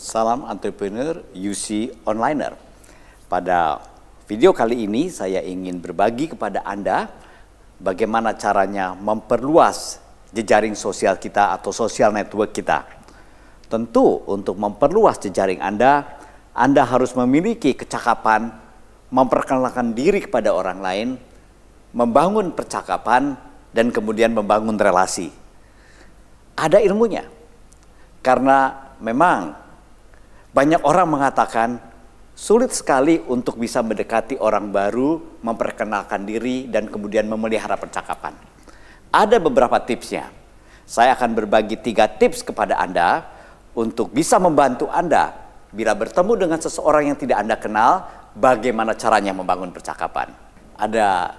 Salam Entrepreneur UC Onliner. Pada video kali ini saya ingin berbagi kepada Anda bagaimana caranya memperluas jejaring sosial kita atau social network kita. Tentu untuk memperluas jejaring Anda, Anda harus memiliki kecakapan memperkenalkan diri kepada orang lain, membangun percakapan dan kemudian membangun relasi. Ada ilmunya. Karena memang banyak orang mengatakan sulit sekali untuk bisa mendekati orang baru, memperkenalkan diri, dan kemudian memelihara percakapan. Ada beberapa tipsnya. Saya akan berbagi tiga tips kepada Anda untuk bisa membantu Anda bila bertemu dengan seseorang yang tidak Anda kenal, bagaimana caranya membangun percakapan. Ada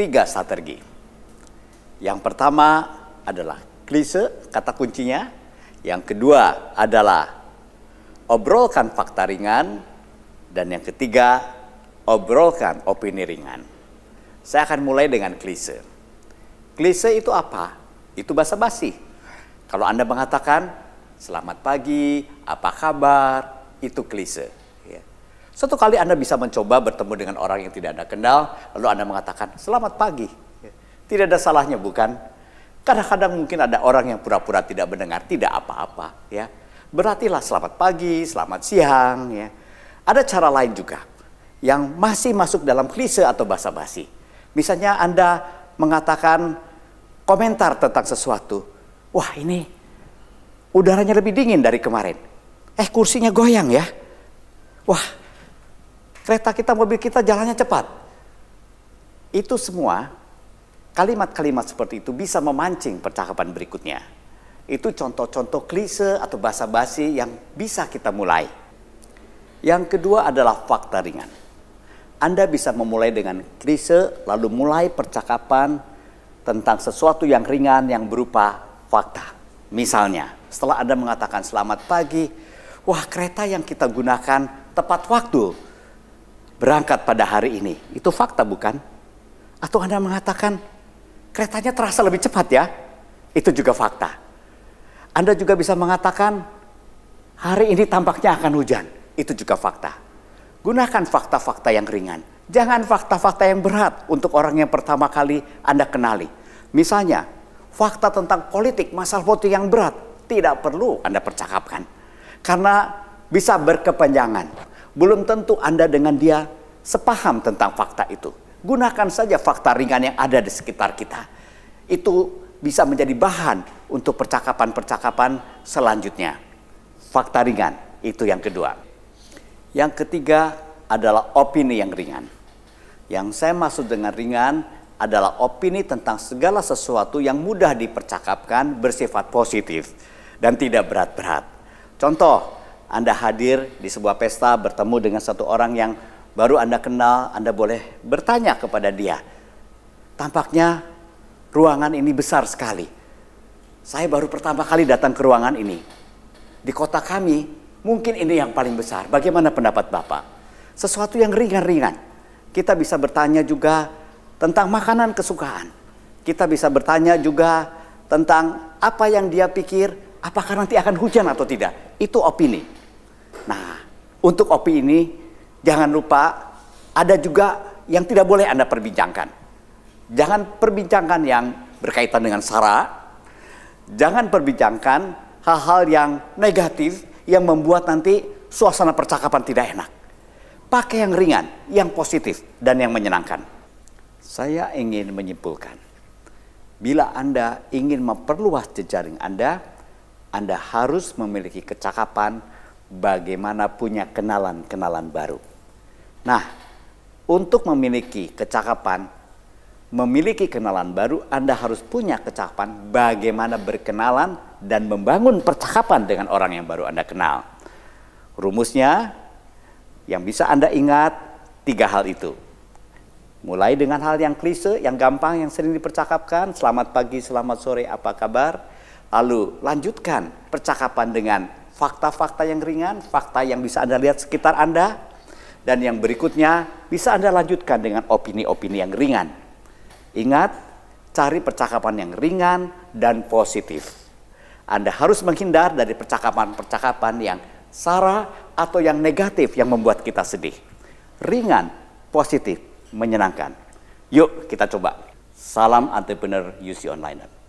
tiga strategi. Yang pertama adalah klise, kata kuncinya. Yang kedua adalah obrolkan fakta ringan, dan yang ketiga, obrolkan opini ringan. Saya akan mulai dengan klise. Klise itu apa? Itu bahasa basi. Kalau Anda mengatakan, selamat pagi, apa kabar, itu klise. Ya. Suatu kali Anda bisa mencoba bertemu dengan orang yang tidak anda kenal, lalu Anda mengatakan, selamat pagi. Ya. Tidak ada salahnya, bukan? Kadang-kadang mungkin ada orang yang pura-pura tidak mendengar, tidak apa-apa. Ya berlatihlah selamat pagi, selamat siang ya. Ada cara lain juga yang masih masuk dalam klise atau basa-basi. Misalnya Anda mengatakan komentar tentang sesuatu. Wah, ini udaranya lebih dingin dari kemarin. Eh, kursinya goyang ya. Wah, kereta kita, mobil kita jalannya cepat. Itu semua kalimat-kalimat seperti itu bisa memancing percakapan berikutnya. Itu contoh-contoh klise atau basa-basi yang bisa kita mulai. Yang kedua adalah fakta ringan. Anda bisa memulai dengan klise lalu mulai percakapan tentang sesuatu yang ringan yang berupa fakta. Misalnya, setelah Anda mengatakan selamat pagi, wah kereta yang kita gunakan tepat waktu berangkat pada hari ini. Itu fakta bukan? Atau Anda mengatakan keretanya terasa lebih cepat ya? Itu juga fakta. Anda juga bisa mengatakan hari ini tampaknya akan hujan. Itu juga fakta. Gunakan fakta-fakta yang ringan. Jangan fakta-fakta yang berat untuk orang yang pertama kali Anda kenali. Misalnya, fakta tentang politik, masalah politik yang berat, tidak perlu Anda percakapkan. Karena bisa berkepanjangan. Belum tentu Anda dengan dia sepaham tentang fakta itu. Gunakan saja fakta ringan yang ada di sekitar kita. Itu bisa menjadi bahan untuk percakapan-percakapan selanjutnya. Fakta ringan, itu yang kedua. Yang ketiga adalah opini yang ringan. Yang saya maksud dengan ringan adalah opini tentang segala sesuatu yang mudah dipercakapkan bersifat positif dan tidak berat-berat. Contoh, Anda hadir di sebuah pesta bertemu dengan satu orang yang baru Anda kenal, Anda boleh bertanya kepada dia. Tampaknya Ruangan ini besar sekali. Saya baru pertama kali datang ke ruangan ini. Di kota kami, mungkin ini yang paling besar. Bagaimana pendapat Bapak? Sesuatu yang ringan-ringan. Kita bisa bertanya juga tentang makanan kesukaan. Kita bisa bertanya juga tentang apa yang dia pikir, apakah nanti akan hujan atau tidak. Itu opini. Nah, untuk opini, jangan lupa ada juga yang tidak boleh Anda perbincangkan. Jangan perbincangkan yang berkaitan dengan sara. Jangan perbincangkan hal-hal yang negatif yang membuat nanti suasana percakapan tidak enak. Pakai yang ringan, yang positif, dan yang menyenangkan. Saya ingin menyimpulkan, bila Anda ingin memperluas jejaring Anda, Anda harus memiliki kecakapan bagaimana punya kenalan-kenalan baru. Nah, untuk memiliki kecakapan memiliki kenalan baru, Anda harus punya kecakapan bagaimana berkenalan dan membangun percakapan dengan orang yang baru Anda kenal. Rumusnya yang bisa Anda ingat tiga hal itu. Mulai dengan hal yang klise, yang gampang, yang sering dipercakapkan, selamat pagi, selamat sore, apa kabar? Lalu lanjutkan percakapan dengan fakta-fakta yang ringan, fakta yang bisa Anda lihat sekitar Anda, dan yang berikutnya bisa Anda lanjutkan dengan opini-opini yang ringan Ingat, cari percakapan yang ringan dan positif. Anda harus menghindar dari percakapan-percakapan yang sara atau yang negatif yang membuat kita sedih. Ringan, positif, menyenangkan. Yuk kita coba. Salam entrepreneur UC Onliner.